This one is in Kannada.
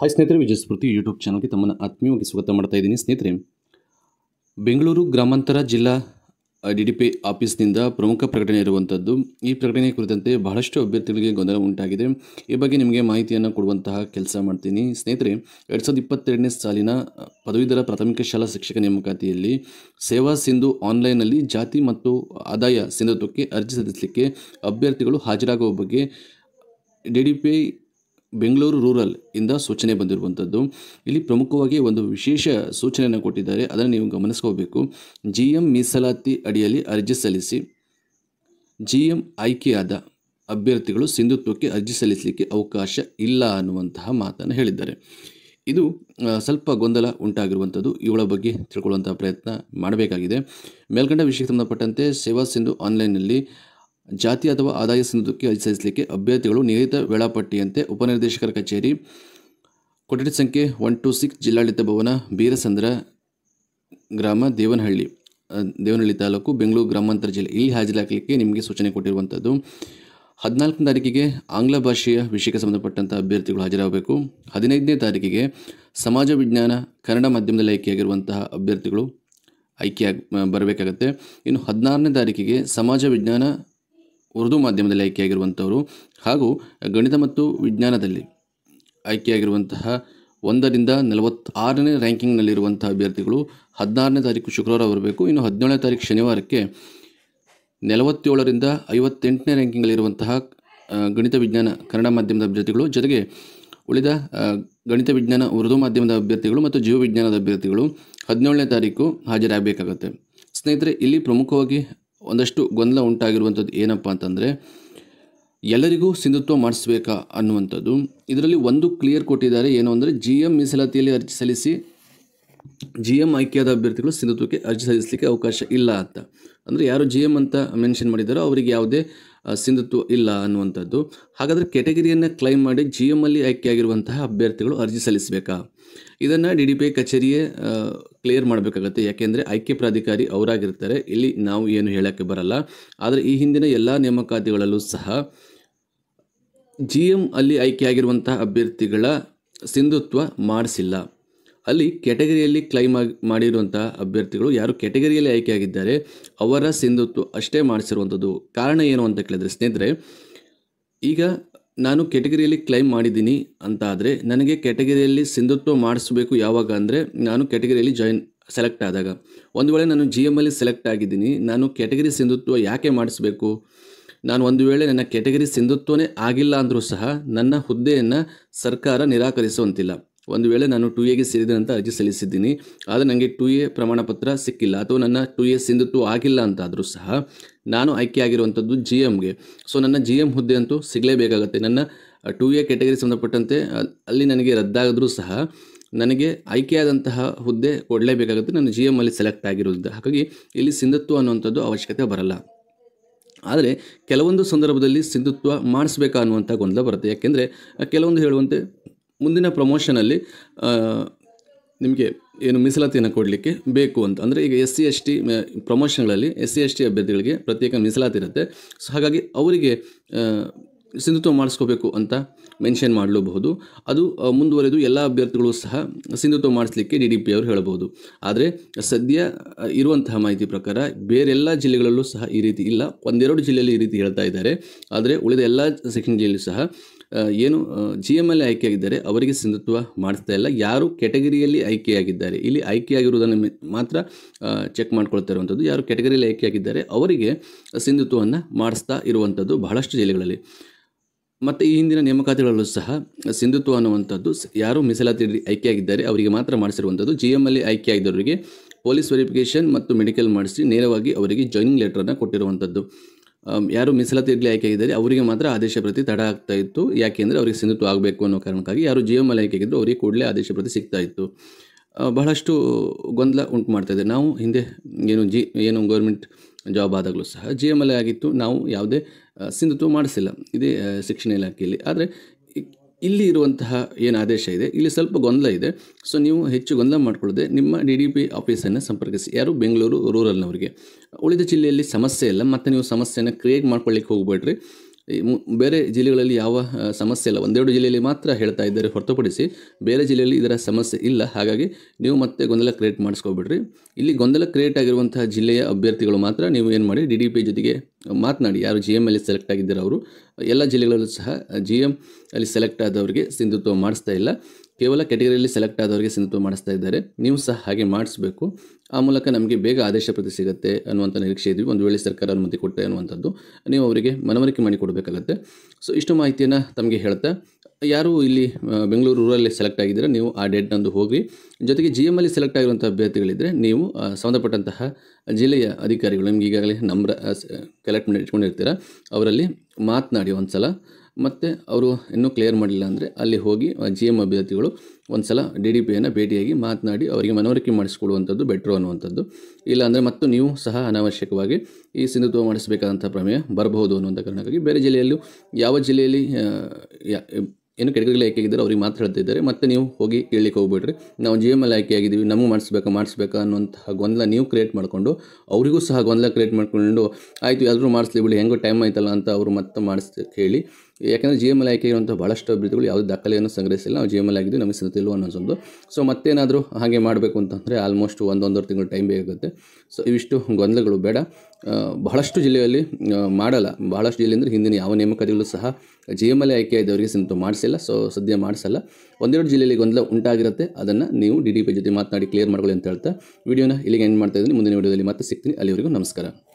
ಹಾಯ್ ಸ್ನೇಹಿತರೆ ವಿಜಯ ಸ್ಮೃತಿ ಯೂಟ್ಯೂಬ್ ಚಾನಲ್ಗೆ ತಮ್ಮನ್ನು ಆತ್ಮೀಯವಾಗಿ ಸ್ವಾಗತ ಮಾಡ್ತಾ ಇದ್ದೀನಿ ಸ್ನೇಹಿತರೆ ಬೆಂಗಳೂರು ಗ್ರಾಮಾಂತರ ಜಿಲ್ಲಾ ಡಿ ಡಿ ಪಿ ಆಫೀಸ್ನಿಂದ ಪ್ರಮುಖ ಪ್ರಕಟಣೆ ಇರುವಂಥದ್ದು ಈ ಪ್ರಕಟಣೆ ಕುರಿತಂತೆ ಬಹಳಷ್ಟು ಅಭ್ಯರ್ಥಿಗಳಿಗೆ ಗೊಂದಲ ಉಂಟಾಗಿದೆ ಈ ಬಗ್ಗೆ ನಿಮಗೆ ಮಾಹಿತಿಯನ್ನು ಕೊಡುವಂತಹ ಕೆಲಸ ಮಾಡ್ತೀನಿ ಸ್ನೇಹಿತರೆ ಎರಡು ಸಾವಿರದ ಇಪ್ಪತ್ತೆರಡನೇ ಸಾಲಿನ ಪದವೀಧರ ಪ್ರಾಥಮಿಕ ಶಾಲಾ ಶಿಕ್ಷಕ ನೇಮಕಾತಿಯಲ್ಲಿ ಸೇವಾ ಸಿಂಧು ಆನ್ಲೈನ್ನಲ್ಲಿ ಜಾತಿ ಮತ್ತು ಆದಾಯ ಸಿಂಧುತ್ವಕ್ಕೆ ಅರ್ಜಿ ಸಲ್ಲಿಸಲಿಕ್ಕೆ ಅಭ್ಯರ್ಥಿಗಳು ಹಾಜರಾಗುವ ಬಗ್ಗೆ D D P Bengaluru rural ಇಂದ ಸೂಚನೆ ಬಂದಿರುವಂಥದ್ದು ಇಲ್ಲಿ ಪ್ರಮುಖವಾಗಿ ಒಂದು ವಿಶೇಷ ಸೂಚನೆಯನ್ನು ಕೊಟ್ಟಿದ್ದಾರೆ ಅದನ್ನು ನೀವು ಗಮನಿಸ್ಕೋಬೇಕು ಜಿ ಎಂ ಮೀಸಲಾತಿ ಅಡಿಯಲ್ಲಿ ಅರ್ಜಿ ಸಲ್ಲಿಸಿ ಜಿ ಎಂ ಆಯ್ಕೆಯಾದ ಅಭ್ಯರ್ಥಿಗಳು ಸಿಂಧುತ್ವಕ್ಕೆ ಅರ್ಜಿ ಸಲ್ಲಿಸಲಿಕ್ಕೆ ಅವಕಾಶ ಇಲ್ಲ ಅನ್ನುವಂತಹ ಮಾತನ್ನು ಹೇಳಿದ್ದಾರೆ ಇದು ಸ್ವಲ್ಪ ಗೊಂದಲ ಉಂಟಾಗಿರುವಂಥದ್ದು ಇವಳ ಬಗ್ಗೆ ತಿಳ್ಕೊಳ್ಳುವಂಥ ಪ್ರಯತ್ನ ಮಾಡಬೇಕಾಗಿದೆ ಮೇಲ್ಕಂಡ ವಿಷಯಕ್ಕೆ ಸಂಬಂಧಪಟ್ಟಂತೆ ಸೇವಾ ಸಿಂಧು ಆನ್ಲೈನ್ನಲ್ಲಿ ಜಾತಿ ಅಥವಾ ಆದಾಯ ಸಿಂಧುತ್ವಕ್ಕೆ ಅನುಸರಿಸಲಿಕ್ಕೆ ಅಭ್ಯರ್ಥಿಗಳು ನಿಗದಿತ ವೇಳಾಪಟ್ಟಿಯಂತೆ ಉಪನಿರ್ದೇಶಕರ ಕಚೇರಿ ಕೊಠಡಿ ಸಂಖ್ಯೆ ಒನ್ ಟು ಸಿಕ್ಸ್ ಜಿಲ್ಲಾಡಳಿತ ಭವನ ಬೀರಸಂದ್ರ ಗ್ರಾಮ ದೇವನಹಳ್ಳಿ ದೇವನಹಳ್ಳಿ ತಾಲೂಕು ಬೆಂಗಳೂರು ಗ್ರಾಮಾಂತರ ಜಿಲ್ಲೆ ಇಲ್ಲಿ ಹಾಜರಾಗಲಿಕ್ಕೆ ನಿಮಗೆ ಸೂಚನೆ ಕೊಟ್ಟಿರುವಂಥದ್ದು ಹದಿನಾಲ್ಕನೇ ತಾರೀಕಿಗೆ ಆಂಗ್ಲ ಭಾಷೆಯ ವಿಷಯಕ್ಕೆ ಸಂಬಂಧಪಟ್ಟಂಥ ಅಭ್ಯರ್ಥಿಗಳು ಹಾಜರಾಗಬೇಕು ಹದಿನೈದನೇ ತಾರೀಕಿಗೆ ಸಮಾಜ ವಿಜ್ಞಾನ ಕನ್ನಡ ಮಾಧ್ಯಮದಲ್ಲಿ ಆಯ್ಕೆಯಾಗಿರುವಂತಹ ಅಭ್ಯರ್ಥಿಗಳು ಆಯ್ಕೆಯಾಗ ಬರಬೇಕಾಗತ್ತೆ ಇನ್ನು ಹದಿನಾರನೇ ತಾರೀಕಿಗೆ ಸಮಾಜ ವಿಜ್ಞಾನ ಉರ್ದು ಮಾಧ್ಯಮದಲ್ಲಿ ಆಯ್ಕೆಯಾಗಿರುವಂಥವರು ಹಾಗೂ ಗಣಿತ ಮತ್ತು ವಿಜ್ಞಾನದಲ್ಲಿ ಆಯ್ಕೆಯಾಗಿರುವಂತಹ ಒಂದರಿಂದ ನಲವತ್ತಾರನೇ ರ್ಯಾಂಕಿಂಗ್ನಲ್ಲಿರುವಂಥ ಅಭ್ಯರ್ಥಿಗಳು ಹದಿನಾರನೇ ತಾರೀಕು ಶುಕ್ರವಾರ ಬರಬೇಕು ಇನ್ನು ಹದಿನೇಳನೇ ತಾರೀಕು ಶನಿವಾರಕ್ಕೆ ನಲವತ್ತೇಳರಿಂದ ಐವತ್ತೆಂಟನೇ ರ್ಯಾಂಕಿಂಗಲ್ಲಿರುವಂತಹ ಗಣಿತ ವಿಜ್ಞಾನ ಕನ್ನಡ ಮಾಧ್ಯಮದ ಅಭ್ಯರ್ಥಿಗಳು ಜೊತೆಗೆ ಉಳಿದ ಗಣಿತ ವಿಜ್ಞಾನ ಉರ್ದು ಮಾಧ್ಯಮದ ಅಭ್ಯರ್ಥಿಗಳು ಮತ್ತು ಜೀವವಿಜ್ಞಾನದ ಅಭ್ಯರ್ಥಿಗಳು ಹದಿನೇಳನೇ ತಾರೀಕು ಹಾಜರಾಗಬೇಕಾಗುತ್ತೆ ಸ್ನೇಹಿತರೆ ಇಲ್ಲಿ ಪ್ರಮುಖವಾಗಿ ಒಂದಷ್ಟು ಗೊಂದಲ ಉಂಟಾಗಿರುವಂಥದ್ದು ಏನಪ್ಪ ಅಂತಂದರೆ ಎಲ್ಲರಿಗೂ ಸಿಂಧುತ್ವ ಮಾಡಿಸ್ಬೇಕಾ ಅನ್ನುವಂಥದ್ದು ಇದರಲ್ಲಿ ಒಂದು ಕ್ಲಿಯರ್ ಕೊಟ್ಟಿದ್ದಾರೆ ಏನು ಅಂದರೆ ಜಿ ಎಂ ಮೀಸಲಾತಿಯಲ್ಲಿ ಅರ್ಜಿ ಸಲ್ಲಿಸಿ ಜಿ ಎಂ ಆಯ್ಕೆಯಾದ ಅಭ್ಯರ್ಥಿಗಳು ಸಿಂಧುತ್ವಕ್ಕೆ ಅರ್ಜಿ ಸಲ್ಲಿಸಲಿಕ್ಕೆ ಅವಕಾಶ ಇಲ್ಲ ಅಂತ ಅಂದರೆ ಯಾರು ಜಿ ಎಮ್ ಅಂತ ಮೆನ್ಷನ್ ಮಾಡಿದ್ದಾರೋ ಅವರಿಗೆ ಯಾವುದೇ ಸಿಂಧುತ್ವ ಇಲ್ಲ ಅನ್ನುವಂಥದ್ದು ಹಾಗಾದರೆ ಕೆಟಗರಿಯನ್ನು ಕ್ಲೈಮ್ ಮಾಡಿ ಜಿ ಅಲ್ಲಿ ಆಯ್ಕೆಯಾಗಿರುವಂತಹ ಅಭ್ಯರ್ಥಿಗಳು ಅರ್ಜಿ ಸಲ್ಲಿಸಬೇಕಾ ಇದನ್ನು ಡಿ ಡಿ ಪಿ ಕಚೇರಿಯೇ ಕ್ಲಿಯರ್ ಮಾಡಬೇಕಾಗತ್ತೆ ಯಾಕೆಂದರೆ ಆಯ್ಕೆ ಪ್ರಾಧಿಕಾರಿ ಅವರಾಗಿರ್ತಾರೆ ಇಲ್ಲಿ ನಾವು ಏನು ಹೇಳೋಕ್ಕೆ ಬರಲ್ಲ ಆದರೆ ಈ ಹಿಂದಿನ ಎಲ್ಲ ನೇಮಕಾತಿಗಳಲ್ಲೂ ಸಹ ಜಿ ಎಮ್ ಅಲ್ಲಿ ಆಯ್ಕೆಯಾಗಿರುವಂತಹ ಅಭ್ಯರ್ಥಿಗಳ ಸಿಂಧುತ್ವ ಮಾಡಿಸಿಲ್ಲ ಅಲ್ಲಿ ಕೆಟಗರಿಯಲ್ಲಿ ಕ್ಲೈಮ್ ಆಗಿ ಅಭ್ಯರ್ಥಿಗಳು ಯಾರು ಕೆಟಗರಿಯಲ್ಲಿ ಆಯ್ಕೆಯಾಗಿದ್ದಾರೆ ಅವರ ಸಿಂಧುತ್ವ ಅಷ್ಟೇ ಮಾಡಿಸಿರುವಂಥದ್ದು ಕಾರಣ ಏನು ಅಂತ ಕೇಳಿದ್ರೆ ಸ್ನೇಹಿತರೆ ಈಗ ನಾನು ಕೆಟಗರಿಯಲ್ಲಿ ಕ್ಲೈಮ್ ಮಾಡಿದ್ದೀನಿ ಅಂತ ಆದರೆ ನನಗೆ ಕೆಟಗರಿಯಲ್ಲಿ ಸಿಂಧುತ್ವ ಮಾಡಿಸಬೇಕು ಯಾವಾಗ ಅಂದರೆ ನಾನು ಕೆಟಗರಿಯಲ್ಲಿ ಜಾಯಿನ್ ಸೆಲೆಕ್ಟ್ ಆದಾಗ ಒಂದು ವೇಳೆ ನಾನು ಜಿ ಎಮ್ ಅಲ್ಲಿ ಸೆಲೆಕ್ಟ್ ಆಗಿದ್ದೀನಿ ನಾನು ಕೆಟಗರಿ ಸಿಂಧುತ್ವ ಯಾಕೆ ಮಾಡಿಸಬೇಕು ನಾನು ಒಂದು ವೇಳೆ ನನ್ನ ಕೆಟಗರಿ ಸಿಂಧುತ್ವನೇ ಆಗಿಲ್ಲ ಅಂದರೂ ಸಹ ನನ್ನ ಹುದ್ದೆಯನ್ನು ಸರ್ಕಾರ ನಿರಾಕರಿಸುವಂತಿಲ್ಲ ಒಂದು ವೇಳೆ ನಾನು ಟು ಎಗೆ ಸೇರಿದೆ ಅಂತ ಅರ್ಜಿ ಸಲ್ಲಿಸಿದ್ದೀನಿ ಆದರೆ ನನಗೆ ಟು ಎ ಪ್ರಮಾಣ ಪತ್ರ ಸಿಕ್ಕಿಲ್ಲ ಅಥವಾ ನನ್ನ ಟು ಎ ಸಿಂಧುತ್ವ ಆಗಿಲ್ಲ ಅಂತಾದರೂ ಸಹ ನಾನು ಆಯ್ಕೆ ಆಗಿರುವಂಥದ್ದು ಜಿ ಎಮ್ಗೆ ಸೊ ನನ್ನ ಜಿ ಎಮ್ ಹುದ್ದೆ ಅಂತೂ ಸಿಗಲೇಬೇಕಾಗತ್ತೆ ನನ್ನ ಟು ಎ ಕೆಟಗರಿ ಸಂಬಂಧಪಟ್ಟಂತೆ ಅಲ್ಲಿ ನನಗೆ ರದ್ದಾದರೂ ಸಹ ನನಗೆ ಆಯ್ಕೆಯಾದಂತಹ ಹುದ್ದೆ ಕೊಡಲೇಬೇಕಾಗುತ್ತೆ ನಾನು ಜಿ ಎಮ್ಮಲ್ಲಿ ಸೆಲೆಕ್ಟ್ ಆಗಿರೋದು ಹಾಗಾಗಿ ಇಲ್ಲಿ ಸಿಂಧುತ್ವ ಅನ್ನುವಂಥದ್ದು ಅವಶ್ಯಕತೆ ಬರಲ್ಲ ಆದರೆ ಕೆಲವೊಂದು ಸಂದರ್ಭದಲ್ಲಿ ಸಿಂಧುತ್ವ ಮಾಡಿಸ್ಬೇಕಾ ಅನ್ನುವಂಥ ಗೊಂದಲ ಬರುತ್ತೆ ಯಾಕೆಂದರೆ ಕೆಲವೊಂದು ಹೇಳುವಂತೆ ಮುಂದಿನ ಪ್ರಮೋಷನಲ್ಲಿ ನಿಮಗೆ ಏನು ಮೀಸಲಾತಿಯನ್ನು ಕೊಡಲಿಕ್ಕೆ ಬೇಕು ಅಂತ ಅಂದರೆ ಈಗ ಎಸ್ ಸಿ ಎಸ್ ಟಿ ಪ್ರಮೋಷನ್ಗಳಲ್ಲಿ ಎಸ್ ಸಿ ಎಸ್ ಟಿ ಅಭ್ಯರ್ಥಿಗಳಿಗೆ ಪ್ರತ್ಯೇಕ ಮೀಸಲಾತಿ ಇರುತ್ತೆ ಸೊ ಹಾಗಾಗಿ ಅವರಿಗೆ ಸಿಂಧುತ್ವ ಮಾಡಿಸ್ಕೋಬೇಕು ಅಂತ ಮೆನ್ಷನ್ ಮಾಡಲೂಬಹುದು ಅದು ಮುಂದುವರೆದು ಎಲ್ಲ ಅಭ್ಯರ್ಥಿಗಳು ಸಹ ಸಿಂಧುತ್ವ ಮಾಡಿಸ್ಲಿಕ್ಕೆ ಡಿ ಡಿ ಪಿ ಅವರು ಹೇಳಬಹುದು ಆದರೆ ಸದ್ಯ ಇರುವಂತಹ ಮಾಹಿತಿ ಪ್ರಕಾರ ಬೇರೆಲ್ಲ ಜಿಲ್ಲೆಗಳಲ್ಲೂ ಸಹ ಈ ರೀತಿ ಇಲ್ಲ ಒಂದೆರಡು ಜಿಲ್ಲೆಯಲ್ಲಿ ಈ ರೀತಿ ಹೇಳ್ತಾ ಇದ್ದಾರೆ ಆದರೆ ಉಳಿದ ಎಲ್ಲ ಸೆಕೆಂಡ್ ಜಿಲ್ಲೆಯಲ್ಲಿ ಸಹ ಏನು ಜಿ ಎಮ್ ಎಲ್ ಆಯ್ಕೆಯಾಗಿದ್ದಾರೆ ಅವರಿಗೆ ಸಿಂಧುತ್ವ ಮಾಡಿಸ್ತಾ ಇಲ್ಲ ಯಾರು ಕೆಟಗರಿಯಲ್ಲಿ ಆಯ್ಕೆಯಾಗಿದ್ದಾರೆ ಇಲ್ಲಿ ಆಯ್ಕೆಯಾಗಿರುವುದನ್ನು ಮಾತ್ರ ಚೆಕ್ ಮಾಡ್ಕೊಳ್ತಾ ಇರುವಂಥದ್ದು ಯಾರು ಕೆಟಗರಿಯಲ್ಲಿ ಆಯ್ಕೆಯಾಗಿದ್ದಾರೆ ಅವರಿಗೆ ಸಿಂಧುತ್ವವನ್ನು ಮಾಡಿಸ್ತಾ ಇರುವಂಥದ್ದು ಬಹಳಷ್ಟು ಜಿಲ್ಲೆಗಳಲ್ಲಿ ಮತ್ತು ಈ ಹಿಂದಿನ ನೇಮಕಾತಿಗಳಲ್ಲೂ ಸಹ ಸಿಂಧುತ್ವ ಅನ್ನುವಂಥದ್ದು ಯಾರು ಮೀಸಲಾತಿ ಆಯ್ಕೆಯಾಗಿದ್ದಾರೆ ಅವರಿಗೆ ಮಾತ್ರ ಮಾಡಿಸಿರುವಂಥದ್ದು ಜಿ ಎಮ್ ಅಲ್ಲಿ ಆಯ್ಕೆಯಾಗಿದ್ದವರಿಗೆ ಪೊಲೀಸ್ ವೆರಿಫಿಕೇಷನ್ ಮತ್ತು ಮೆಡಿಕಲ್ ಮಾಡಿಸಿ ನೇರವಾಗಿ ಅವರಿಗೆ ಜಾಯ್ನಿಂಗ್ ಲೆಟ್ರನ್ನು ಕೊಟ್ಟಿರುವಂಥದ್ದು ಯಾರು ಮೀಸಲಾತಿ ಇರಲಿ ಆಯ್ಕೆ ಆಗಿದ್ದಾರೆ ಅವರಿಗೆ ಮಾತ್ರ ಆದೇಶ ಪ್ರತಿ ತಡ ಆಗ್ತಾ ಇತ್ತು ಯಾಕೆಂದರೆ ಅವರಿಗೆ ಸಿಂಧುತ್ವ ಆಗಬೇಕು ಅನ್ನೋ ಕಾರಣಕ್ಕಾಗಿ ಯಾರು ಆಯ್ಕೆ ಆಗಿದ್ದರು ಅವರಿಗೆ ಕೂಡಲೇ ಆದೇಶ ಪ್ರತಿ ಸಿಗ್ತಾ ಇತ್ತು ಬಹಳಷ್ಟು ಗೊಂದಲ ಉಂಟು ಮಾಡ್ತಾಯಿದೆ ನಾವು ಹಿಂದೆ ಏನು ಜಿ ಏನು ಗೌರ್ಮೆಂಟ್ ಜಾಬ್ ಆದಾಗಲೂ ಸಹ ಜಿ ಎಮ್ ಎಲ್ ಆಗಿತ್ತು ನಾವು ಯಾವುದೇ ಸಿಂಧುತ್ವ ಮಾಡಿಸಿಲ್ಲ ಇದೇ ಶಿಕ್ಷಣ ಇಲಾಖೆಯಲ್ಲಿ ಆದರೆ ಇಲ್ಲಿ ಇರುವಂತಹ ಏನು ಆದೇಶ ಇದೆ ಇಲ್ಲಿ ಸ್ವಲ್ಪ ಗೊಂದಲ ಇದೆ ಸೊ ನೀವು ಹೆಚ್ಚು ಗೊಂದಲ ಮಾಡಿಕೊಳ್ಳದೆ ನಿಮ್ಮ ಡಿ ಡಿ ಪಿ ಆಫೀಸನ್ನು ಸಂಪರ್ಕಿಸಿ ಯಾರು ಬೆಂಗಳೂರು ರೂರಲ್ನವರಿಗೆ ಉಳಿದ ಜಿಲ್ಲೆಯಲ್ಲಿ ಸಮಸ್ಯೆ ಇಲ್ಲ ಮತ್ತು ನೀವು ಸಮಸ್ಯೆಯನ್ನು ಕ್ರಿಯೇಟ್ ಮಾಡ್ಕೊಳ್ಳಿಕ್ಕೆ ಹೋಗ್ಬೇಡ್ರಿ ಬೇರೆ ಜಿಲ್ಲೆಗಳಲ್ಲಿ ಯಾವ ಸಮಸ್ಯೆ ಇಲ್ಲ ಒಂದೆರಡು ಜಿಲ್ಲೆಯಲ್ಲಿ ಮಾತ್ರ ಹೇಳ್ತಾ ಇದ್ದಾರೆ ಹೊರತುಪಡಿಸಿ ಬೇರೆ ಜಿಲ್ಲೆಯಲ್ಲಿ ಇದರ ಸಮಸ್ಯೆ ಇಲ್ಲ ಹಾಗಾಗಿ ನೀವು ಮತ್ತೆ ಗೊಂದಲ ಕ್ರಿಯೇಟ್ ಮಾಡಿಸ್ಕೊಬಿಡ್ರಿ ಇಲ್ಲಿ ಗೊಂದಲ ಕ್ರಿಯೇಟ್ ಆಗಿರುವಂತಹ ಜಿಲ್ಲೆಯ ಅಭ್ಯರ್ಥಿಗಳು ಮಾತ್ರ ನೀವು ಏನು ಮಾಡಿ ಡಿ ಡಿ ಪಿ ಜೊತೆಗೆ ಮಾತನಾಡಿ ಯಾರು ಜಿ ಎಮ್ ಅಲ್ಲಿ ಸೆಲೆಕ್ಟ್ ಆಗಿದ್ದಾರೆ ಅವರು ಎಲ್ಲ ಜಿಲ್ಲೆಗಳಲ್ಲೂ ಸಹ ಜಿ ಎಮ್ ಅಲ್ಲಿ ಸೆಲೆಕ್ಟ್ ಆದವರಿಗೆ ಸಿಂಧುತ್ವ ಮಾಡಿಸ್ತಾ ಇಲ್ಲ ಕೇವಲ ಕ್ಯಾಟಗರಿಯಲ್ಲಿ ಸೆಲೆಕ್ಟ್ ಆದವರಿಗೆ ಸಿಂಧುತ್ವ ಮಾಡಿಸ್ತಾ ಇದ್ದಾರೆ ನೀವು ಸಹ ಹಾಗೆ ಮಾಡಿಸ್ಬೇಕು ಆ ಮೂಲಕ ನಮಗೆ ಬೇಗ ಆದೇಶ ಪ್ರತಿ ಸಿಗುತ್ತೆ ಅನ್ನುವಂಥ ನಿರೀಕ್ಷೆ ಇದ್ವಿ ಒಂದು ವೇಳೆ ಸರ್ಕಾರ ಅನುಮತಿ ಕೊಟ್ಟೆ ಅನ್ನುವಂಥದ್ದು ನೀವು ಅವರಿಗೆ ಮನವರಿಕೆ ಮಾಡಿಕೊಡ್ಬೇಕಾಗತ್ತೆ ಸೊ ಇಷ್ಟು ಮಾಹಿತಿಯನ್ನು ತಮಗೆ ಹೇಳ್ತಾ ಯಾರು ಇಲ್ಲಿ ಬೆಂಗಳೂರು ರೂರಲ್ಲಿ ಸೆಲೆಕ್ಟ್ ಆಗಿದ್ದರೆ ನೀವು ಆ ಡೇಟ್ನಂದು ಹೋಗಿ ಜೊತೆಗೆ ಜಿ ಎಮ್ ಅಲ್ಲಿ ಸೆಲೆಕ್ಟ್ ಆಗಿರುವಂಥ ಅಭ್ಯರ್ಥಿಗಳಿದ್ದರೆ ನೀವು ಸಂಬಂಧಪಟ್ಟಂತಹ ಜಿಲ್ಲೆಯ ಅಧಿಕಾರಿಗಳು ನಿಮ್ಗೆ ಈಗಾಗಲೇ ನಮ್ರ ಕಲೆಕ್ಟ್ ಇಟ್ಕೊಂಡಿರ್ತೀರ ಅವರಲ್ಲಿ ಮಾತನಾಡಿ ಒಂದು ಸಲ ಮತ್ತು ಅವರು ಇನ್ನೂ ಕ್ಲಿಯರ್ ಮಾಡಿಲ್ಲ ಅಂದರೆ ಅಲ್ಲಿ ಹೋಗಿ ಜಿ ಎಮ್ ಅಭ್ಯರ್ಥಿಗಳು ಒಂದು ಸಲ ಡಿ ಡಿ ಪಿಯನ್ನು ಭೇಟಿಯಾಗಿ ಮಾತನಾಡಿ ಅವರಿಗೆ ಮನವರಿಕೆ ಮಾಡಿಸ್ಕೊಳ್ಳುವಂಥದ್ದು ಬೆಟ್ರು ಅನ್ನುವಂಥದ್ದು ಇಲ್ಲಾಂದರೆ ಮತ್ತು ನೀವು ಸಹ ಅನಾವಶ್ಯಕವಾಗಿ ಈ ಸಿಂಧುತ್ವ ಮಾಡಿಸಬೇಕಾದಂಥ ಪ್ರಮೇಯ ಬರಬಹುದು ಅನ್ನುವಂಥ ಕಾರಣಕ್ಕಾಗಿ ಬೇರೆ ಜಿಲ್ಲೆಯಲ್ಲೂ ಯಾವ ಜಿಲ್ಲೆಯಲ್ಲಿ ಏನು ಕೆಟಗರಿಗಳು ಆಯ್ಕೆಯಾಗಿದ್ದಾರೆ ಅವ್ರಿಗೆ ಮಾತ್ರ ಹೇಳ್ತಿದ್ದಾರೆ ಮತ್ತು ನೀವು ಹೋಗಿ ಕೇಳಲಿಕ್ಕೆ ಹೋಗ್ಬಿಟ್ರಿ ನಾವು ಜಿ ಎಮ್ ಎಲ್ ಆಯ್ಕೆಯಾಗಿದ್ದೀವಿ ನಮಗೆ ಮಾಡಿಸ್ಬೇಕಾ ಮಾಡಿಸ್ಬೇಕಾ ಅನ್ನುವಂತಹ ಗೊಂದಲ ನೀವು ಕ್ರಿಯೇಟ್ ಮಾಡಿಕೊಂಡು ಅವರಿಗೂ ಸಹ ಗೊಂದಲ ಕ್ರಿಯೇಟ್ ಮಾಡಿಕೊಂಡು ಆಯಿತು ಎಲ್ಲರೂ ಮಾಡಿಸ್ಲಿ ಬಿಡಿ ಹೆಂಗೋ ಟೈಮ್ ಆಯ್ತಲ್ಲ ಅಂತ ಅವರು ಮತ್ತೆ ಮಾಡಿಸ್ ಕೇಳಿ ಯಾಕೆಂದರೆ ಜಿ ಎಮ್ ಎಲ್ ಆಯ್ಕೆ ಇರುವಂಥ ಭಾಳಷ್ಟು ಅಭ್ಯರ್ಥಿಗಳು ಯಾವುದೇ ದಾಖಲೆಯನ್ನು ಸಂಗ್ರಹಿಸಿಲ್ಲ ನಾವು ಜಿ ಎಮ್ ಎಲ್ ಆಗಿದ್ದು ನಮಗೆ ಸಿಗುತ್ತಿಲ್ಲ ಅನ್ನೋದೊಂದು ಸೊ ಮತ್ತೇನಾದರೂ ಹಾಗೆ ಮಾಡಬೇಕು ಅಂತಂದರೆ ಆಲ್ಮೋಸ್ಟ್ ಒಂದೊಂದೂವರೆ ತಿಂಗಳು ಟೈಮ್ ಬೇಕಾಗುತ್ತೆ ಸೊ ಇವಿಷ್ಟು ಗೊಂದಲಗಳು ಬೇಡ ಬಹಳಷ್ಟು ಜಿಲ್ಲೆಯಲ್ಲಿ ಮಾಡಲ್ಲ ಬಹಳಷ್ಟು ಅಂದರೆ ಹಿಂದಿನ ಯಾವ ನೇಮಕಾತಿಗಳು ಸಹ ಜಿ ಎಮ್ ಎಲ್ ಆಯ್ಕೆ ಆದವರಿಗೆ ಸಿಂತು ಮಾಡಿಸಿಲ್ಲ ಸೊ ಸದ್ಯ ಮಾಡಿಸಲ್ಲ ಒಂದೆರಡು ಜಿಲ್ಲೆಯಲ್ಲಿ ಗೊಂದಲ ಉಂಟಾಗಿರುತ್ತೆ ಅದನ್ನು ನೀವು ಡಿ ಡಿ ಪಿ ಜೊತೆ ಮಾತನಾಡಿ ಕ್ಲಿಯರ್ ಮಾಡ್ಕೊಳ್ಳಿ ಅಂತ ಹೇಳ್ತಾ ವಿಡಿಯೋನ ಇಲ್ಲಿಗೆ ಎಂಡ್ ಮಾಡ್ತಾ ಇದ್ದೀನಿ ಮುಂದಿನ ವಿಡಿಯೋದಲ್ಲಿ ಮತ್ತೆ ಸಿಗ್ತೀನಿ ಅಲ್ಲಿವರೆಗೂ ನಮಸ್ಕಾರ